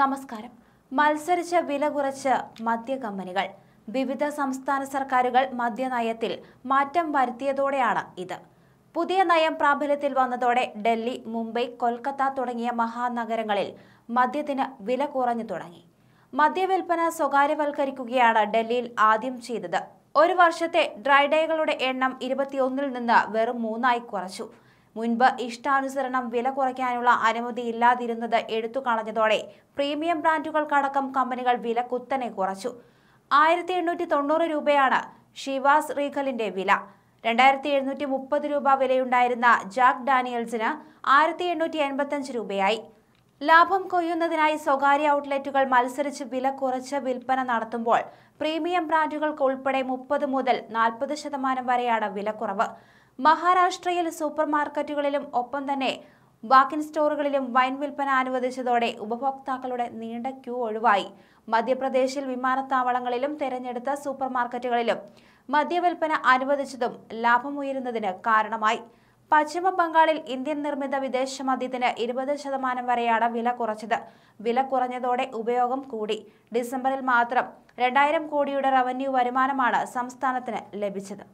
നമസ്കാരം മത്സരിച്ച് വില കുറച്ച് മദ്യ കമ്പനികൾ വിവിധ സംസ്ഥാന സർക്കാരുകൾ മദ്യനയത്തിൽ മാറ്റം വരുത്തിയതോടെയാണ് ഇത് പുതിയ നയം പ്രാബല്യത്തിൽ വന്നതോടെ ഡൽഹി മുംബൈ കൊൽക്കത്ത തുടങ്ങിയ മഹാനഗരങ്ങളിൽ മദ്യത്തിന് വില കുറഞ്ഞു തുടങ്ങി മദ്യവിൽപ്പന സ്വകാര്യവൽക്കരിക്കുകയാണ് ഡൽഹിയിൽ ആദ്യം ചെയ്തത് ഒരു വർഷത്തെ ഡ്രൈഡേകളുടെ എണ്ണം ഇരുപത്തിയൊന്നിൽ നിന്ന് വെറും മൂന്നായി കുറച്ചു മുൻപ് ഇഷ്ടാനുസരണം വില കുറയ്ക്കാനുള്ള അനുമതി ഇല്ലാതിരുന്നത് എടുത്തു കളഞ്ഞതോടെ പ്രീമിയം ബ്രാൻഡുകൾക്കടക്കം കമ്പനികൾ വില കുത്തനെ കുറച്ചു ആയിരത്തി എണ്ണൂറ്റി തൊണ്ണൂറ് രൂപയാണ് ഷിവാസ് റീഖലിന്റെ വില രണ്ടായിരത്തി എഴുന്നൂറ്റി മുപ്പത് രൂപ വിലയുണ്ടായിരുന്ന ജാക്ക് ഡാനിയൽസിന് ആയിരത്തി എണ്ണൂറ്റി എൺപത്തഞ്ച് രൂപയായി ലാഭം കൊയ്യുന്നതിനായി സ്വകാര്യ ഔട്ട്ലെറ്റുകൾ മത്സരിച്ച് വില കുറച്ച് വിൽപ്പന നടത്തുമ്പോൾ പ്രീമിയം ബ്രാൻഡുകൾക്ക് ഉൾപ്പെടെ മുപ്പത് മുതൽ നാൽപ്പത് ശതമാനം വരെയാണ് വിലക്കുറവ് മഹാരാഷ്ട്രയിൽ സൂപ്പർ മാർക്കറ്റുകളിലും ഒപ്പം തന്നെ വാക്കിൻ സ്റ്റോറുകളിലും വൈൻ വിൽപ്പന അനുവദിച്ചതോടെ ഉപഭോക്താക്കളുടെ നീണ്ട ക്യൂ ഒഴിവായി മധ്യപ്രദേശിൽ വിമാനത്താവളങ്ങളിലും തെരഞ്ഞെടുത്ത സൂപ്പർ മാർക്കറ്റുകളിലും മദ്യവിൽപ്പന അനുവദിച്ചതും ലാഭമുയരുന്നതിന് കാരണമായി പശ്ചിമ ബംഗാളിൽ ഇന്ത്യൻ നിർമ്മിത വിദേശ മദ്യത്തിന് ഇരുപത് ശതമാനം വരെയാണ് വില കുറച്ചത് വില കുറഞ്ഞതോടെ ഉപയോഗം കൂടി ഡിസംബറിൽ മാത്രം രണ്ടായിരം കോടിയുടെ റവന്യൂ വരുമാനമാണ് സംസ്ഥാനത്തിന് ലഭിച്ചത്